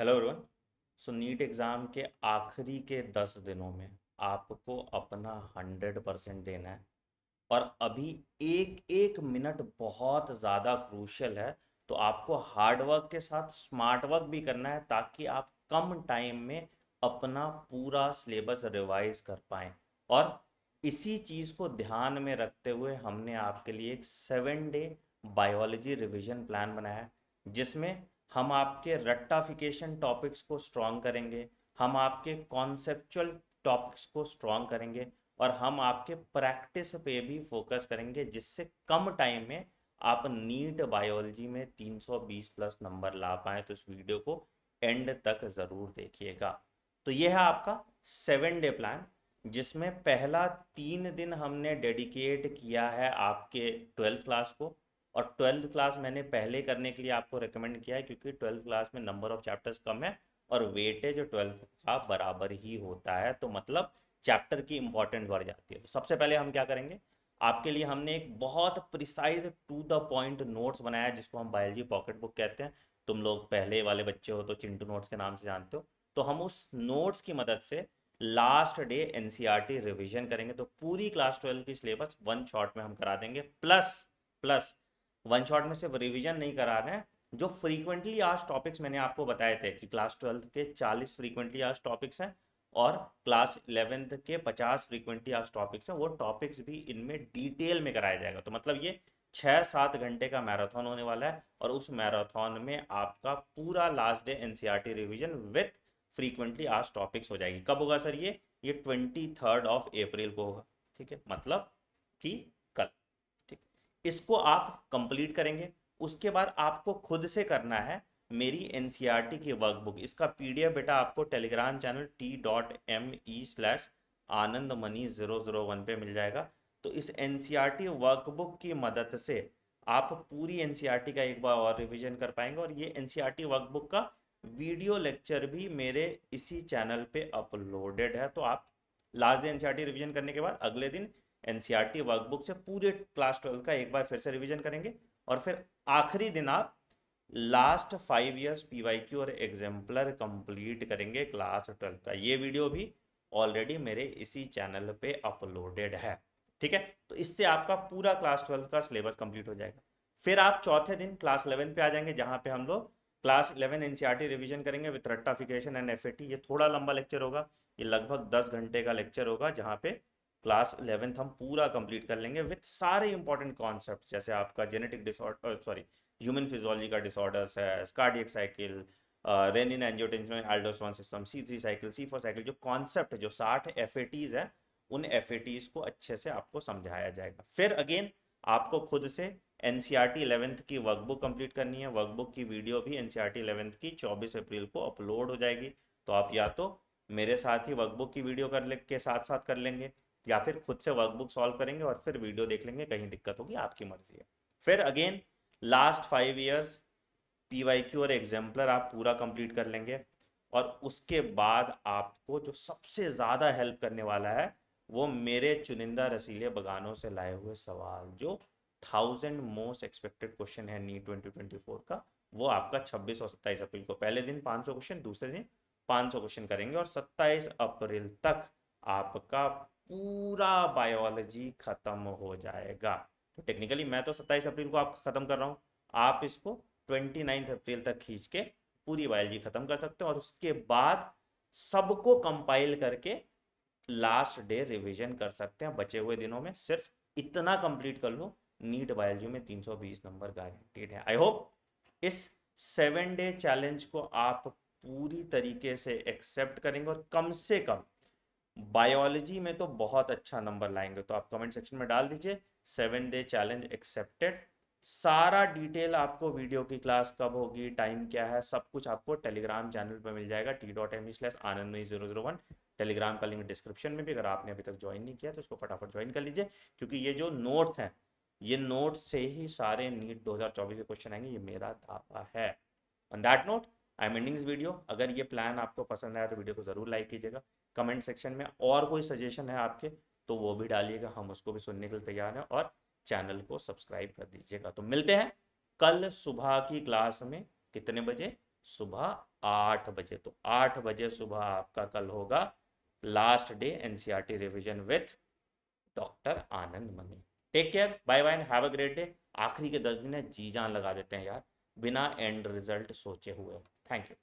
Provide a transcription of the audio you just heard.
Hello Arun so NEET exam के आखिरी के दस दिनों में आपको अपना हंड्रेड परसेंट देना है और अभी एक एक मिनट बहुत ज़्यादा क्रूशल है तो आपको हार्ड वर्क के साथ स्मार्ट वर्क भी करना है ताकि आप कम टाइम में अपना पूरा सिलेबस रिवाइज कर पाएँ और इसी चीज़ को ध्यान में रखते हुए हमने आपके लिए एक seven day biology revision plan बनाया है जिसमें हम आपके रट्टाफिकेशन टॉपिक्स को स्ट्रॉन्ग करेंगे हम आपके कॉन्सेप्चुअल टॉपिक्स को स्ट्रॉन्ग करेंगे और हम आपके प्रैक्टिस पे भी फोकस करेंगे जिससे कम टाइम में आप नीट बायोलॉजी में 320 प्लस नंबर ला पाएँ तो इस वीडियो को एंड तक ज़रूर देखिएगा तो ये है आपका सेवन डे प्लान जिसमें पहला तीन दिन हमने डेडिकेट किया है आपके ट्वेल्थ क्लास को और ट्वेल्थ क्लास मैंने पहले करने के लिए आपको रिकमेंड किया है क्योंकि ट्वेल्थ क्लास में नंबर ऑफ चैप्टर्स कम है और वेटेज ट्वेल्थ का बराबर ही होता है तो मतलब चैप्टर की इंपॉर्टेंट बढ़ जाती है तो सबसे पहले हम क्या करेंगे आपके लिए हमने एक बहुत precise to the point notes बनाया जिसको हम बायोलॉजी पॉकेट बुक कहते हैं तुम लोग पहले वाले बच्चे हो तो चिंटू नोट्स के नाम से जानते हो तो हम उस नोट्स की मदद से लास्ट डे एनसीईआरटी रिवीजन करेंगे तो पूरी क्लास ट्वेल्व की सिलेबस वन शॉट में हम करा देंगे प्लस प्लस वन शॉट में सिर्फ रिविजन नहीं करा रहे हैं जो फ्रीक्वेंटली आज टॉपिक्स मैंने आपको बताए थे कि क्लास ट्वेल्थ के चालीस फ्रीक्वेंटली आज टॉपिक्स हैं और क्लास इलेवेंथ के पचास फ्रीक्वेंटली आज टॉपिक्स हैं वो टॉपिक्स भी इनमें डिटेल में कराया जाएगा तो मतलब ये छः सात घंटे का मैराथन होने वाला है और उस मैराथन में आपका पूरा last day N revision with frequently आज टॉपिक्स हो जाएगी कब होगा सर ये ये ट्वेंटी थर्ड ऑफ अप्रैल को होगा ठीक है मतलब कि इसको आप कंप्लीट करेंगे उसके बाद आपको खुद से करना है मेरी एन e की वर्कबुक इसका पी बेटा आपको Telegram channel T dot M E slash Anand Mani zero zero one पे मिल जाएगा तो इस एन वर्कबुक e की मदद से आप पूरी एन e का एक बार और रिविजन कर पाएंगे और ये एन वर्कबुक का वीडियो लेक्चर भी मेरे इसी चैनल पे अपलोडेड है तो आप लास्ट डे एन रिवीजन करने के बाद अगले दिन एनसीईआरटी वर्कबुक से पूरे क्लास ट्वेल्व का एक बार फिर से रिवीजन करेंगे और फिर आखिरी दिन आप लास्ट फाइव ईयर्स पीवाईक्यू और एग्जाम्पलर कंप्लीट करेंगे क्लास ट्वेल्व का ये वीडियो भी ऑलरेडी मेरे इसी चैनल पे अपलोडेड है ठीक है तो इससे आपका पूरा क्लास ट्वेल्व का सिलेबस कंप्लीट हो जाएगा फिर आप चौथे दिन क्लास इलेवन पे आ जाएंगे जहां पे हम लोग क्लास इलेवन एनसीईआरटी रिविजन करेंगे विथ रट्टाफिकेशन एंड एफ ये थोड़ा लंबा लेक्चर होगा ये लगभग दस घंटे का लेक्चर होगा जहाँ पे क्लास इलेवेंथ हम पूरा कंप्लीट कर लेंगे विथ सारे इंपॉर्टेंट कॉन्सेप्ट जैसे आपका genetic disorder sorry human physiology का डिसऑर्डर्स है cardiac cycle renin angiotensin aldosterone system C three cycle C four cycle जो कॉन्सेप्ट जो साठ एफ है उन एफ को अच्छे से आपको समझाया जाएगा फिर अगेन आपको खुद से N C R T eleventh की वर्कबुक कंप्लीट करनी है वर्कबुक की वीडियो भी N C R T eleventh की चौबीस अप्रैल को अपलोड हो जाएगी तो आप या तो मेरे साथ ही वर्कबुक की वीडियो कर ले के साथ साथ कर लेंगे या फिर खुद से वर्कबुक सॉल्व करेंगे और फिर वीडियो देख लेंगे कहीं दिक्कत होगी आपकी मर्जी है फिर again last five years P और एग्जाम्पलर आप पूरा कंप्लीट कर लेंगे और उसके बाद आपको जो सबसे ज़्यादा हेल्प करने वाला है वो मेरे चुनिंदा रसीले बगानों से लाए हुए सवाल जो थाउजेंड मोस्ट एक्सपेक्टेड क्वेश्चन है नी ट्वेंटी ट्वेंटी फोर का वो आपका छब्बीस और सत्ताईस अप्रैल को पहले दिन पाँच सौ क्वेश्चन दूसरे दिन पाँच सौ क्वेश्चन करेंगे और सत्ताईस अप्रैल तक आपका पूरा बायोलॉजी खत्म हो जाएगा तो टेक्निकली मैं तो सत्ताईस अप्रैल को आप खत्म कर रहा हूँ आप इसको ट्वेंटी नाइन्थ अप्रैल तक खींच के पूरी बायोलॉजी खत्म कर सकते हो और उसके बाद सबको कंपाइल करके लास्ट डे रिवीजन कर सकते हैं बचे हुए दिनों में सिर्फ इतना कंप्लीट कर लो नीट बायोलॉजी में 320 नंबर गारंटीड है आई होप इस सेवन डे चैलेंज को आप पूरी तरीके से एक्सेप्ट करेंगे और कम से कम बायोलॉजी में तो बहुत अच्छा नंबर लाएंगे तो आप कमेंट सेक्शन में डाल दीजिए सेवन डे चैलेंज एक्सेप्टेड सारा डिटेल आपको वीडियो की क्लास कब होगी टाइम क्या है सब कुछ आपको टेलीग्राम चैनल पर मिल जाएगा T dot M slash Anand zero zero one Telegram का लिंक डिस्क्रिप्शन में भी अगर आपने अभी तक ज्वाइन नहीं किया तो उसको फटाफट ज्वाइन कर लीजिए क्योंकि ये जो नोट्स हैं ये नोट्स से ही सारे नीट 2024 के क्वेश्चन आएंगे ये मेरा दावा है on that note I am ending video अगर ये प्लान आपको पसंद आया तो वीडियो को ज़रूर लाइक कीजिएगा कमेंट सेक्शन में और कोई सजेशन है आपके तो वो भी डालिएगा हम उसको भी सुनने के लिए तैयार हैं और चैनल को सब्सक्राइब कर दीजिएगा तो मिलते हैं कल सुबह की क्लास में कितने बजे सुबह आठ बजे तो आठ बजे सुबह आपका कल होगा last day NCERT revision with doctor Anand Mani take care bye bye have a great day आखिरी के दस दिन है जी जान लगा देते हैं यार बिना एंड रिजल्ट सोचे हुए Thank you.